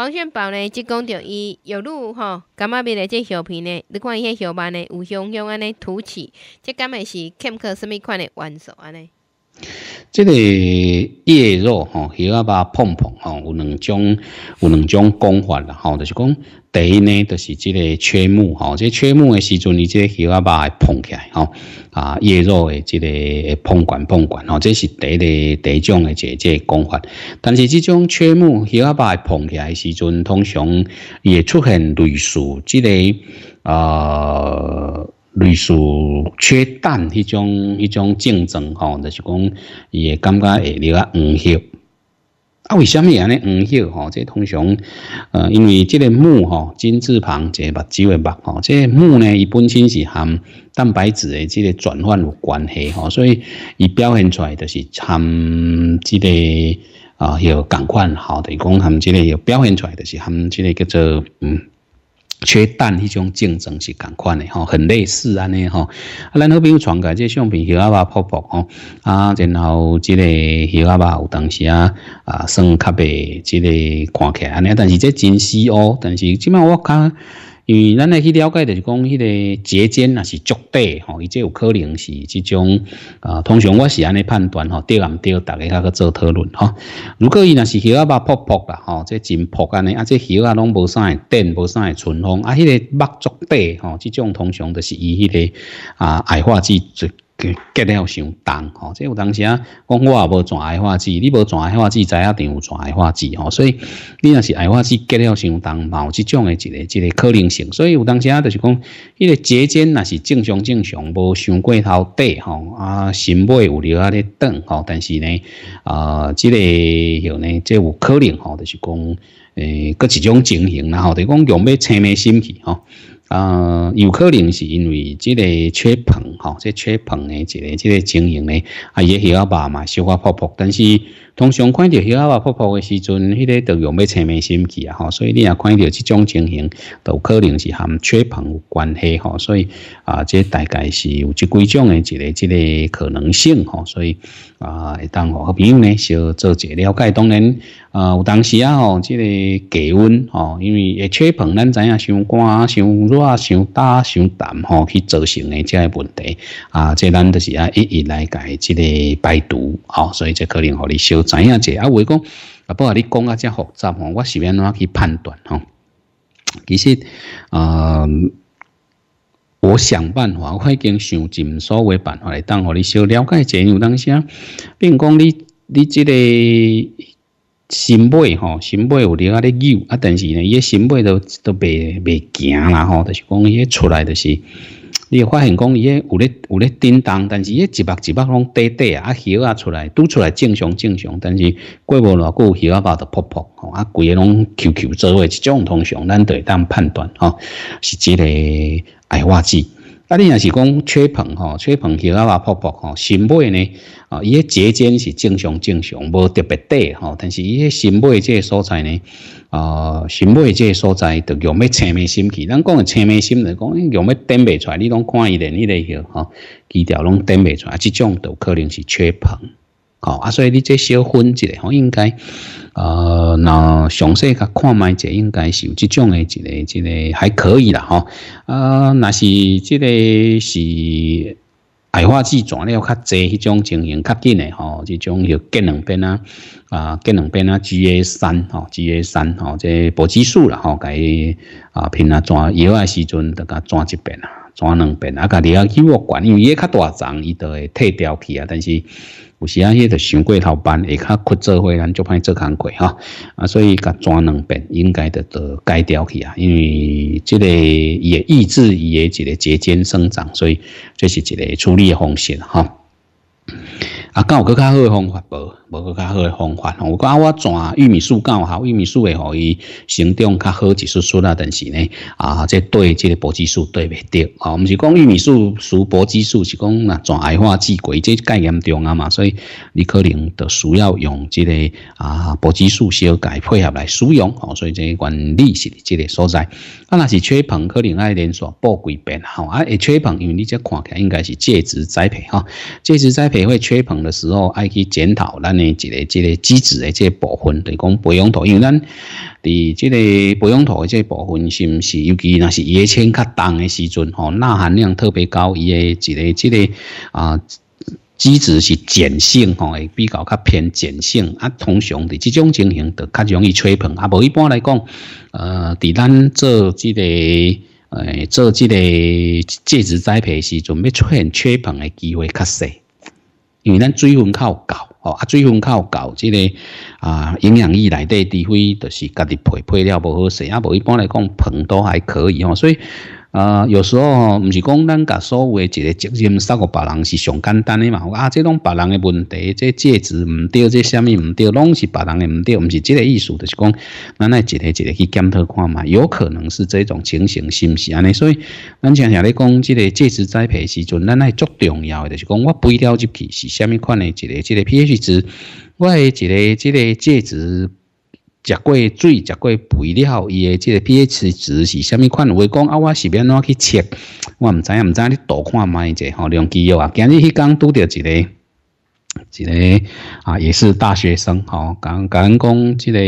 黄宣宝呢，即讲着伊有女吼，感觉变来即小片呢，你看伊迄小片呢有向向安尼凸起，即敢会是欠克什物款的元素安尼。这个叶肉哈，叶阿爸碰碰哈，有两种有两种讲法啦，好，就是讲第一呢，就是这个缺木哈，这缺木的时阵，你这叶阿爸碰起来哈，啊，叶肉的这个碰管碰管哦，这是第一个第一种的这这功法，但是这种缺木叶阿爸碰起来的时阵，通常也出现类似这个啊。类似缺氮迄种迄种症状吼，就是讲也感觉下了黄血，啊，为什么尼黄血吼，这通常呃，因为这个木吼，金字旁即个目字目吼，这木呢，伊本身是含蛋白质的，即个转换有关系吼，所以伊表现出来就是含即个啊，有肝款吼，等于讲含这即个有表现出来，就是含即个叫做嗯。缺氮迄种竞争是共款的吼，很类似安尼吼。啊，咱好比有传开，这相片是阿爸瀑布吼，啊，然后即个是阿爸有当时啊，啊，算较啡即个看起来安尼，但是这真实哦，但是即码我看。因为咱来去了解的就是讲，迄个节节那是足底吼，伊这有可能是这种啊，通常我是安尼判断吼，钓蓝对？大个去做讨论吼。如果伊那是鱼啊，把破破啦吼，这真破安尼啊，这鱼啊拢无啥电，无啥会存风，啊，迄个目足底吼，这种通常都是以迄个啊矮化剂最。结了伤重吼，即有当时啊，讲我也无抓爱花枝，你无抓爱花枝，知影定有抓爱花枝吼，所以你若是爱花枝结了伤重，有即种诶一个一个可能性。所以有当时啊，就是讲，伊个节间那是正常正常，无伤过头短吼啊，心叶有滴啊咧断吼，但是呢啊，即个有呢，即有可能吼，就是讲诶，搁一种情形，然后就讲用要清眉心去吼。呃，有可能是因为这个缺硼哈，这缺硼的这个这个经营呢，啊，也许啊白嘛，小花破破，但是通常看到叶子啊破破的时阵，迄个都用要青梅心机啊哈，所以你也看到这种情形，都可能是含缺有关系哈，所以啊，这大概是有这几种的这个这个可能性哈，所以。啊，会当好朋友呢，小做一了解。当然，呃，有当时啊，吼，即个低温吼，因为会吹风，咱知影伤寒、伤热、伤大、伤淡吼，去造成的即个问题啊。这咱就是啊，一一来解即个排毒吼，所以这可能互你小知影者啊，话讲，啊，不过你讲啊，正复杂吼，我是要怎去判断吼？其实，呃。无想办法，我已经想尽所有办法来当，互你小了解这有当啥，并讲你你即个新贝吼，新贝有滴啊咧旧啊，但是呢，伊个新贝都都袂袂行啦吼，就是讲伊个出来就是，你会发现讲伊个有咧有咧叮当，但是伊一目一目拢短短啊，血啊出来拄出来正常正常，但是过无偌久血啊爆得破破吼，啊规个拢 QQ 做位，这种通常咱会当判断哈，是这个。矮化枝，啊，你若是讲吹捧吹捧硼，其他话泡布哈，新叶呢？啊，伊个节间是正常正常，无特别短吼，但是伊个新叶这个所在呢？啊，新叶这个所在，用要青梅心去？咱讲的青心新，讲用要顶未出？你拢看伊的，伊个条吼，几条拢顶未出？啊，这种都可能是缺捧。哦、啊，所以你这小分下吼，应该呃，那详细甲看卖者应该是有这种的，一个一个还可以啦，吼啊，那是这个是矮化剂转了较侪，迄种情形较紧的吼，这种有健两边啊，啊，健两边啊，GA 三吼，GA 三吼，这保剂素啦吼，伊啊，偏啊转药的时阵，大甲转一遍啊，转两遍啊，家你要去我管，因为伊较大张，伊都会退掉去啊，但是。有时啊，迄得想过头办，会较曲折回咱就歹做工贵哈啊，所以甲抓两片，应该的都改掉去啊，因为即个也抑制伊个一个节间生长，所以这是一个处理的方式哈。啊，有搁较好方法无，无搁较好方法。我讲我转玉米树教好，玉米树会互伊生长较好，一丝丝啦，但是呢，啊，这对这个薄激素对袂着。哦，毋是讲玉米树属薄激素，是讲呐转矮化枝果，这概严重啊嘛，所以你可能都需要用这个啊薄激素修改配合来使用。哦，所以这个原理是这个所在。啊，那是缺硼，可能爱连锁补几遍。吼。啊，会缺硼，因为你只看起来应该是介质栽培哈，介质栽培会缺硼。的时候爱去检讨咱的一个、一个机制的这部分，对讲培养土，因为咱伫这个培养土的这部分，是不是尤其那是野青较重的时阵，吼钠含量特别高，伊个一个、一个啊机制是碱性，吼比较较偏碱性啊，通常的这种情形，就较容易吹硼啊。无一般来讲，呃，伫咱做这个、做这个介质栽培时，准备出现吹硼的机会较细。因为咱水分较够，哦啊水分靠够，即个啊营养液内底的水，就是家己配配料不好食，啊无一般来讲盆都还可以哦，所以。啊，有时候吼，唔是讲咱甲所谓一个责任杀互别人是上简单的嘛。啊，这种别人的问题，这戒指唔对，这虾物唔对，拢是别人的唔对，唔是这个意思著是讲咱来一个一个去检讨看嘛。有可能是这种情形，是毋是安尼？所以咱想常咧讲，这个戒指栽培时阵，咱来足重要的，就是讲我背了入去是虾米款的，一个一个 pH 值，我一个一个戒指。食过水，食过肥料，伊诶即个 pH 值是啥物款？话讲啊，我是变怎去测？我毋知影，毋知你多看卖者吼，两机友啊，今日迄工拄着一个，一个啊，也是大学生吼，讲讲讲即个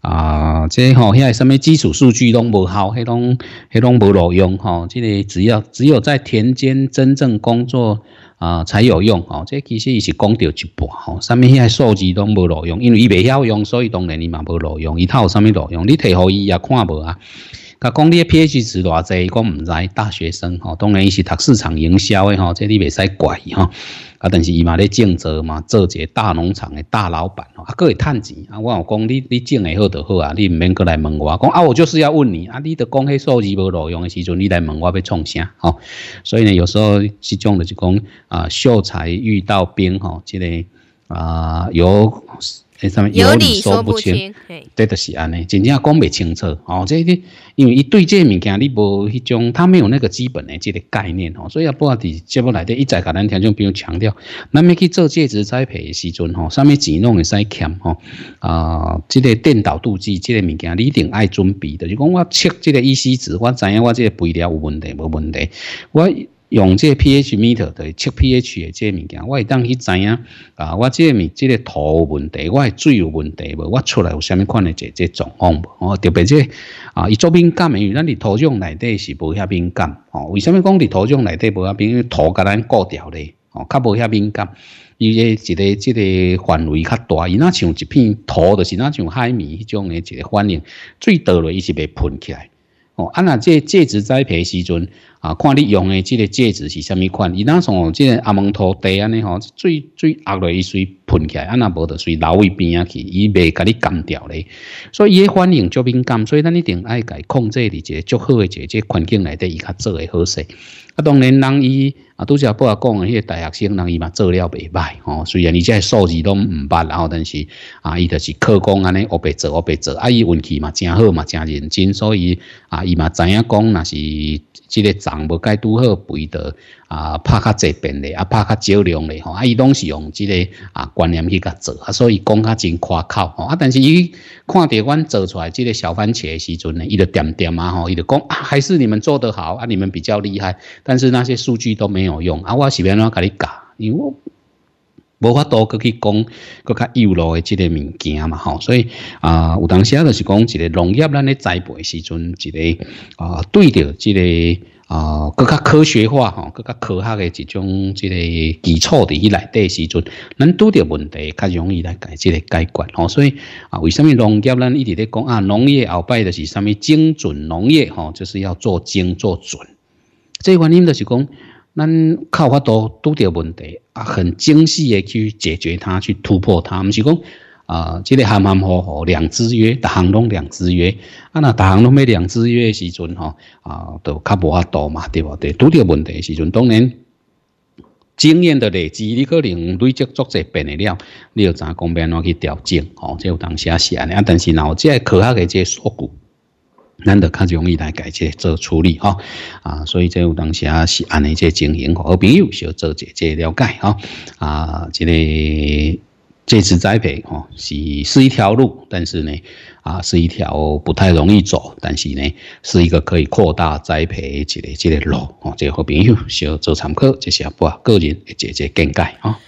啊，即吼遐在啥物基础数据拢无好，迄拢迄拢无录用吼，即个只要只有在田间真正工作。啊，才有用哦。这其实伊是讲到一半哦，上面那些数字都无路用，因为伊未晓用，所以当然伊嘛无路用。一套什么路用？你睇好伊也看无啊。甲讲你个 pH 值偌济，讲唔知。大学生吼，当然伊是读市场营销的吼，即你袂使怪吼。啊，但是伊嘛咧竞争嘛，做一只大农场的大老板吼，啊，佫会趁钱。啊，我讲你你种诶好就好啊，你唔免佫来问我。讲啊，我就是要问你啊，你都讲迄数字无路用的时阵，你来问我要创啥吼？所以呢，有时候是种的就是讲啊，秀才遇到兵吼，即个啊有。有理说不清，对，对，就是安尼，真正讲袂清楚哦。这个，因为伊对这物件，你无迄种，他没有那个基本的这个概念哦，所以啊，不管伫接不来的一再甲咱听众朋友强调。咱要去做戒指栽培的时阵吼，上面钱弄会使欠吼啊，这个电导度计，这个物件你一定爱准备的。就讲我测这个 EC 值，我知影我这个肥料有问题无问题，我。用这 pH meter 就是测 pH 的这物件，我会当去知影啊，我这面这个土问题，我水有问题无？我出来有啥物款的这这状况无？哦，特别这啊，伊做敏感因为咱伫土壤内底是无遐敏感哦？为什么讲伫土壤内底无遐敏感？因为土甲咱固掉咧哦，较无遐敏感。伊个一个即个范围较大，伊那像一片土，就是那像海绵迄种的一个反应，水倒落伊是袂喷起来。哦，啊那这戒指栽培时阵，啊，看你用的这个戒指是什么款？伊那种即个阿蒙托地安尼吼，最最压落去，随喷起来，啊那无得随流一边啊去，伊未甲你干掉咧。所以也反应足敏感，所以咱一定爱改控制伫一个足好的一个环境内底，伊较做会好势。啊，当然人伊。啊，都是阿伯讲，那些大学生人伊嘛做了袂歹吼。虽然伊在数字都唔捌，然后但是啊，伊就是靠讲安尼，我白做我白做。啊，伊运气嘛真好嘛真认真，所以啊，伊嘛知影讲那是这个账无该如何赔得啊，拍较侪遍嘞，啊拍较少量嘞吼。啊，伊拢是用这个啊观念去甲做，所以讲较真可靠吼。啊，但是伊看到阮做出来这个小番茄的时阵呢，伊就点点啊吼，伊就讲啊、还是你们做得好啊，你们比较厉害。但是那些数据都没。没有用啊！我是要怎甲你教？因为我无法多去讲，佮较幼路的即个物件嘛吼。所以啊，有当时啊，就是讲一个农业咱咧栽培时阵，一个啊，对着这个啊，佮较科学化吼，佮较科学的一种即个基础的来底时阵，咱拄着问题较容易来解即个解决吼。所以啊，为什么农业咱一直在讲啊？农业后摆就是什么？精准农业吼，就是要做精做准。即原因就是讲。咱靠法多，拄着问题啊，很精细的去解决它，去突破它。唔是讲啊，即个含含糊糊，两制约，大行拢两制约。啊，那大行拢要两制约的时阵，吼，啊，都较无法多嘛，对不对？拄着问题的时阵，当然经验的累积，你可能累积足侪变的了。你要怎讲变？怎去调整？吼，这有当是安尼啊。但是脑子科学的，这数据。难得较容易来解决做处理哈啊，所以这有当啊是安尼这经营哦，好朋友小做一这了解哈啊，这个这次栽培哦是是一条路，但是呢啊是一条不太容易走，但是呢是一个可以扩大栽培一个这个路哦，这个好朋友小做参考，这是不个人的这这见解啊。